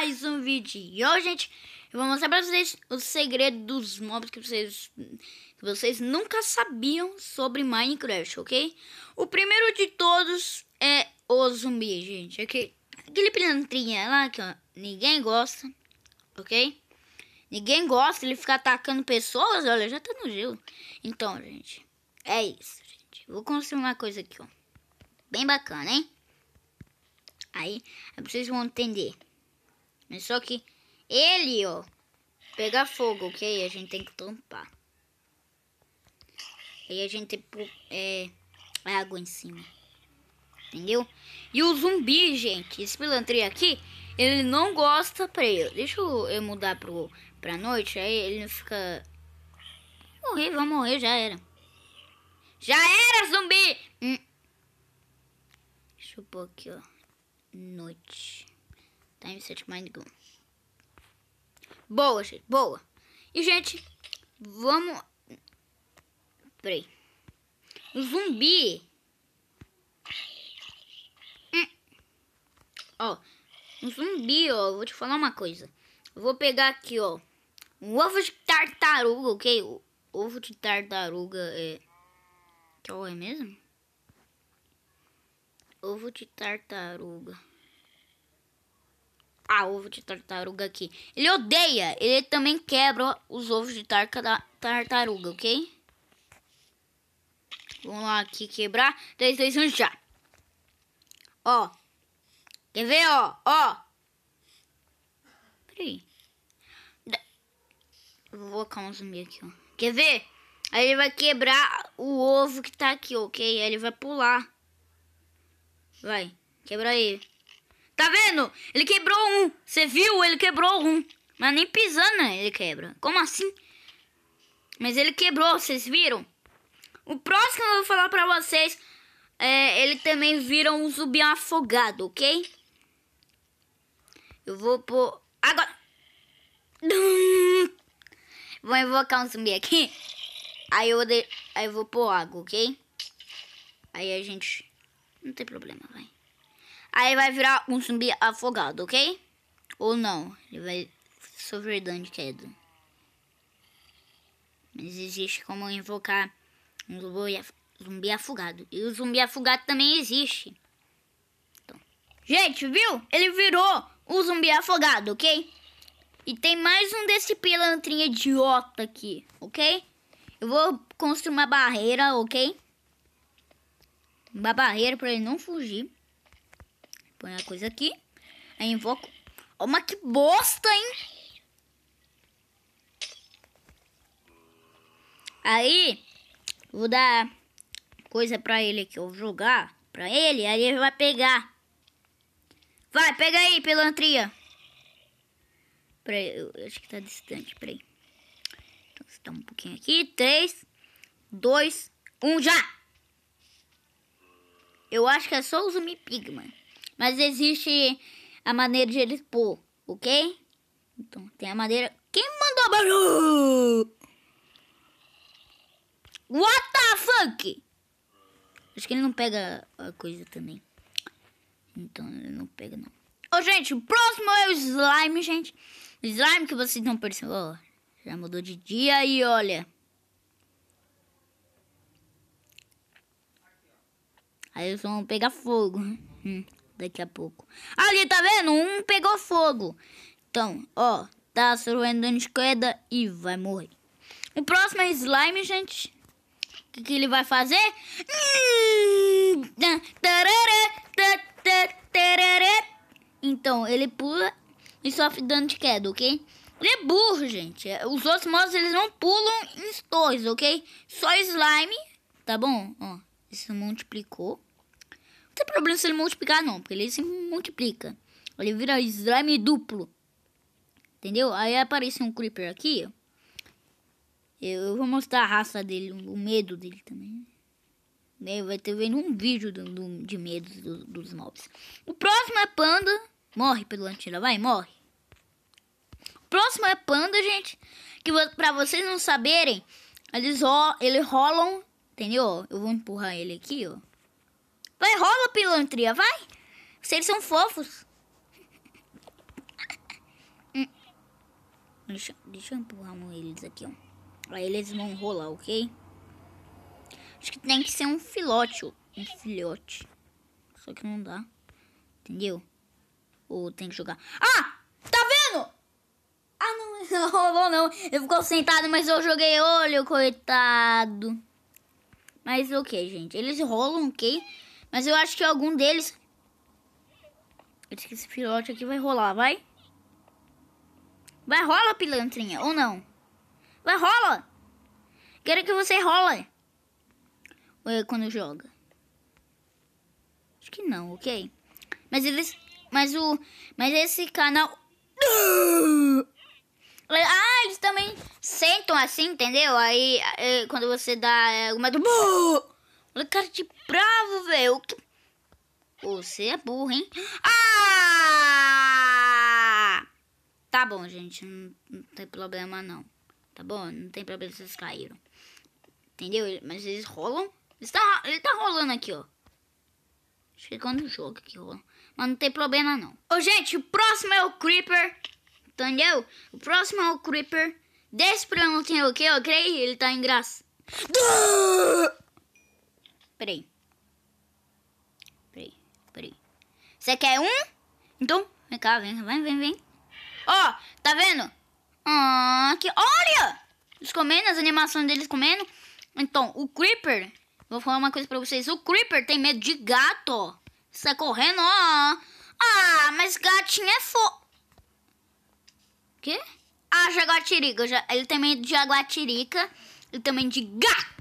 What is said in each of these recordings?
mais um vídeo. E hoje, gente, eu vou mostrar pra vocês o segredo dos mobs que vocês, que vocês nunca sabiam sobre Minecraft, ok? O primeiro de todos é o zumbi, gente. Aquele, aquele pilantrinha lá que ó, ninguém gosta, ok? Ninguém gosta, ele ficar atacando pessoas, olha, já tá no gelo. Então, gente, é isso, gente. Vou construir uma coisa aqui, ó. Bem bacana, hein? aí vocês vão entender. Mas só que ele, ó, pega fogo, ok? A gente tem que tampar. Aí a gente tem é, é, água em cima. Entendeu? E o zumbi, gente, esse pilantrinho aqui, ele não gosta eu Deixa eu, mudar pro, pra noite, aí ele não fica... Morrer, vai morrer, já era. Já era, zumbi! Hum. Deixa eu pôr aqui, ó. Noite. Time Set Mind Gun. Boa, gente. Boa. E, gente, vamos... Peraí. Um zumbi... Hum. Ó, um zumbi, ó. Vou te falar uma coisa. vou pegar aqui, ó. Um ovo de tartaruga, ok? ovo de tartaruga é... Qual é, é mesmo? Ovo de tartaruga. Ah, ovo de tartaruga aqui. Ele odeia. Ele também quebra os ovos de tartaruga, ok? Vamos lá aqui quebrar. 3, 2, 1, já. Ó. Quer ver, ó? Ó. Peraí. Vou colocar um zumbi aqui, ó. Quer ver? Aí ele vai quebrar o ovo que tá aqui, ok? Aí ele vai pular. Vai. Quebra ele. Tá vendo? Ele quebrou um. Você viu? Ele quebrou um. Mas nem pisando né, ele quebra. Como assim? Mas ele quebrou, vocês viram? O próximo eu vou falar pra vocês. É, ele também vira um zumbi afogado, ok? Eu vou pôr... Agora! Vou invocar um zumbi aqui. Aí eu, de... Aí eu vou pôr água, ok? Aí a gente... Não tem problema, vai. Aí vai virar um zumbi afogado, ok? Ou não, ele vai sofrer dano de queda. Mas existe como invocar um zumbi afogado. E o zumbi afogado também existe. Então. Gente, viu? Ele virou um zumbi afogado, ok? E tem mais um desse pilantrinha idiota aqui, ok? Eu vou construir uma barreira, ok? Uma barreira para ele não fugir. Põe a coisa aqui. Aí invoco. Ó, mas que bosta, hein? Aí, vou dar coisa pra ele aqui. Eu vou jogar pra ele, aí ele vai pegar. Vai, pega aí, pelantria. Peraí, eu acho que tá distante, peraí. Então, está um pouquinho aqui. 3, 2, 1, já! Eu acho que é só o Zumi Pigman. Mas existe a maneira de ele pôr, ok? Então tem a maneira. Quem mandou barulho? What the fuck? Acho que ele não pega a coisa também. Então ele não pega, não. Ô, oh, gente, o próximo é o slime, gente. O slime que vocês não percebem. Oh, já mudou de dia e olha. Aí eles vão pegar fogo. Hum daqui a pouco. Ali, tá vendo? Um pegou fogo. Então, ó, tá suruendo na esquerda e vai morrer. O próximo é slime, gente. O que, que ele vai fazer? Hum, então, ele pula e sofre dano de queda, ok? Ele é burro, gente. É, os outros modos, eles não pulam em dois, ok? Só slime, tá bom? Ó, isso multiplicou ter problema se ele multiplicar, não. Porque ele se multiplica. Ele vira slime duplo. Entendeu? Aí aparece um creeper aqui, Eu, vou mostrar a raça dele, o medo dele também. Né, vai ter vendo um vídeo do, do, de medos do, dos mobs. O próximo é panda. Morre pelo antila, vai, morre. O próximo é panda, gente. Que pra vocês não saberem, eles ro eles rolam, entendeu? Eu vou empurrar ele aqui, ó. Vai, rola pilantria, vai. Vocês são fofos. Deixa, deixa eu empurrar eles aqui, ó. Aí eles vão rolar, ok? Acho que tem que ser um filhote, ó. um filhote. Só que não dá. Entendeu? Ou tem que jogar. Ah! Tá vendo? Ah, não, não rolou não. Eu ficou sentado, mas eu joguei olho, coitado. Mas o que, gente? Eles rolam, ok? Mas eu acho que algum deles... Acho que esse filhote aqui vai rolar, vai? Vai rola, pilantrinha, ou não? Vai rola! Quero que você rola. Ou é quando joga? Acho que não, ok? Mas eles... Mas o... Mas esse canal... Ah, eles também sentam assim, entendeu? Aí, eh, quando você dá eh, alguma... Olha cara de bravo, velho. Você é burro, hein? Ah! Tá bom, gente. Não, não tem problema, não. Tá bom? Não tem problema se vocês caíram. Entendeu? Mas eles rolam. Eles tá, ele tá rolando aqui, ó. Acho que é quando jogo aqui rola. Mas não tem problema, não. Ô, gente, o próximo é o Creeper. Entendeu? O próximo é o Creeper. Desse pra não ter o que, ok? Ele tá engraçado. Peraí. Peraí, peraí. Você quer um? Então, vem cá, vem, vem, vem, vem. Ó, oh, tá vendo? Ah, que... Olha! Eles comendo, as animações deles comendo. Então, o Creeper... Vou falar uma coisa pra vocês. O Creeper tem medo de gato, ó. Sai correndo, ó. Ah, mas gatinho é fo... Quê? Ah, jaguatirica. Já... Ele tem medo de jaguatirica. Ele também de gato.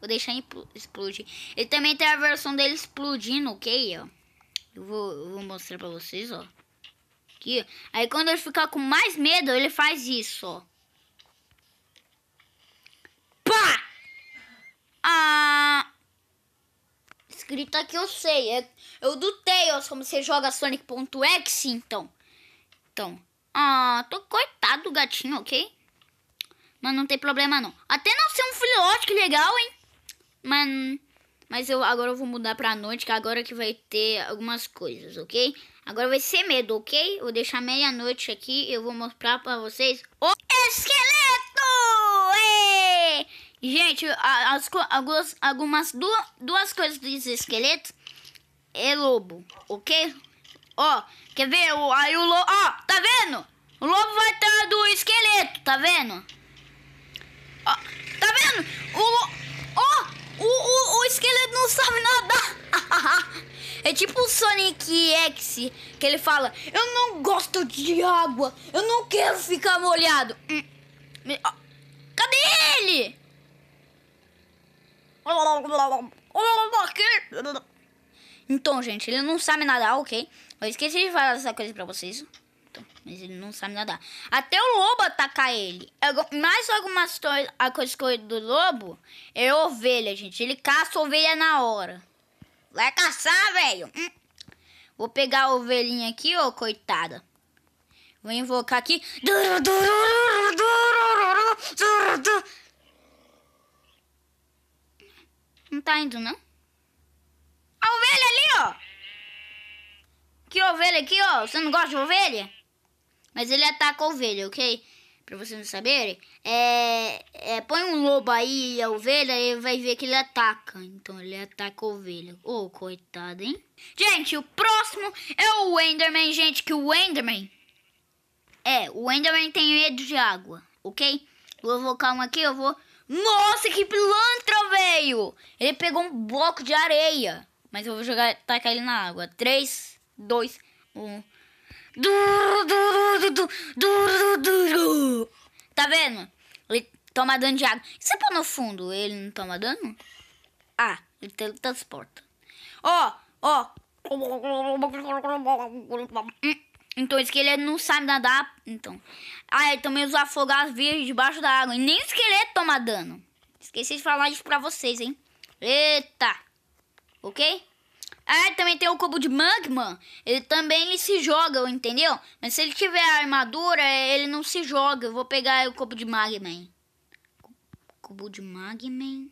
Vou deixar explodir. Ele também tem a versão dele explodindo, ok? Ó. Eu vou, eu vou mostrar pra vocês, ó. Aqui. Aí quando ele ficar com mais medo, ele faz isso, ó. Pá! Ah! Escrito aqui eu sei. É, eu do Tails, como você joga Sonic.exe, então. Então. Ah, tô coitado do gatinho, ok? Mas não tem problema não. Até nasceu um filhote, que legal, hein? Mas, mas eu agora eu vou mudar pra noite, que agora que vai ter algumas coisas, ok? Agora vai ser medo, ok? Vou deixar meia-noite aqui eu vou mostrar pra vocês o esqueleto! Ê! Gente, as, algumas, algumas duas, duas coisas dos esqueleto é lobo, ok? Ó, quer ver? Aí o lobo... Ó, tá vendo? O lobo vai estar do esqueleto, tá vendo? Ó, tá vendo? O. Ó! O, o, o esqueleto não sabe nadar! é tipo o Sonic X, que ele fala: Eu não gosto de água, eu não quero ficar molhado. Hum. cadê ele? Então, gente, ele não sabe nadar, ok? Eu esqueci de falar essa coisa pra vocês mas ele não sabe nadar. Até o lobo atacar ele. Mais algumas coisas do lobo é ovelha, gente. Ele caça ovelha na hora. Vai caçar, velho. Hum. Vou pegar a ovelhinha aqui, ô, coitada. Vou invocar aqui. Não tá indo, não? A ovelha ali, ó. Que ovelha aqui, ó. Você não gosta de ovelha? Mas ele ataca a ovelha, ok? Pra vocês não saberem, é, é, põe um lobo aí e a ovelha, ele vai ver que ele ataca. Então ele ataca a ovelha. Ô, oh, coitado, hein? Gente, o próximo é o Enderman, gente, que o Enderman. É, o Enderman tem medo de água, ok? Vou colocar um aqui, eu vou. Nossa, que pilantra, velho! Ele pegou um bloco de areia. Mas eu vou jogar, tacar ele na água. 3, 2, 1. Tá vendo? Ele toma dano de água. E você põe no fundo, ele não toma dano? Ah, ele teletransporta. Ó, ó. Hum, então o esqueleto não sabe nadar. Então. Ah, ele também usa afogar as vias debaixo da água. E nem o esqueleto toma dano. Esqueci de falar isso pra vocês, hein? Eita! Ok? Ah, também tem o cubo de Magma. Ele também ele se joga, entendeu? Mas se ele tiver armadura, ele não se joga. Eu vou pegar o cubo de magma. Cubo de magma.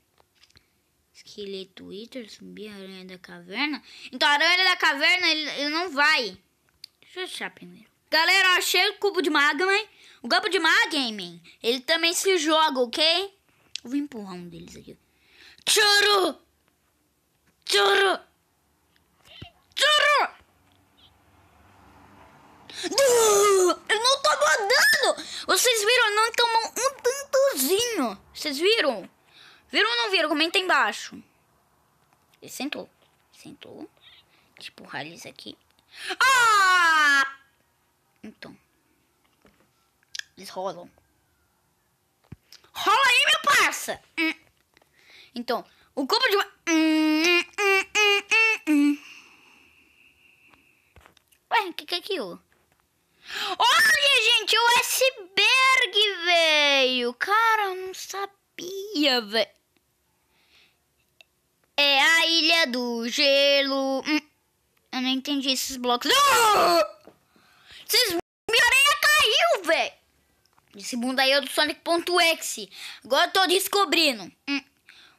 Esqueleto Wither, subir aranha da caverna. Então a aranha da caverna ele, ele não vai. Deixa eu achar primeiro. Galera, eu achei o cubo de magma. O cubo de Magman, ele também se joga, ok? vou empurrar um deles aqui. Choro! Choro! Eu não tô aguardando! Vocês viram? Não tomou então, um tantozinho. Vocês viram? Viram ou não viram? Comenta embaixo. Ele sentou. Sentou. Tipo, empurrar eles aqui. Ah! Então. Eles rolam. Rola aí, meu parça! Hum. Então, o corpo de... Hum, hum, Ué, o que, que é aquilo? Olha, gente, o iceberg veio! Cara, eu não sabia, velho. É a Ilha do Gelo. Hum, eu não entendi esses blocos. Ah! Esses... Minha areia caiu, velho! Esse mundo aí é do Sonic.exe. Agora eu tô descobrindo. Hum.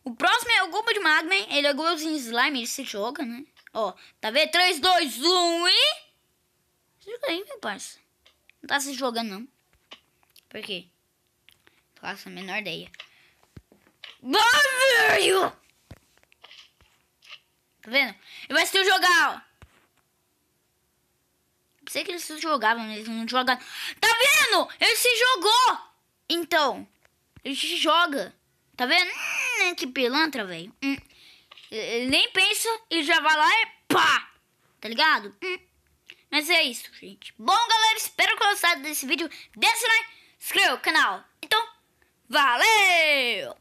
O próximo é o Gobo de Magman. Ele é o igualzinho slime, ele se joga, né? Ó, tá vendo? 3, 2, 1 e... Joga aí, meu parça. Não tá se jogando, não. Por quê? Faço a menor ideia. Barulho! Tá vendo? ele vai se jogar, ó. pensei que eles se jogavam, eles não jogaram. Tá vendo? Ele se jogou! Então, ele se joga. Tá vendo? Hum, né, que pilantra, velho. Hum. Ele nem pensa e já vai lá e pá! Tá ligado? Hum. Mas é isso, gente. Bom, galera, espero que tenham gostado desse vídeo. o like, inscreva o canal. Então, valeu!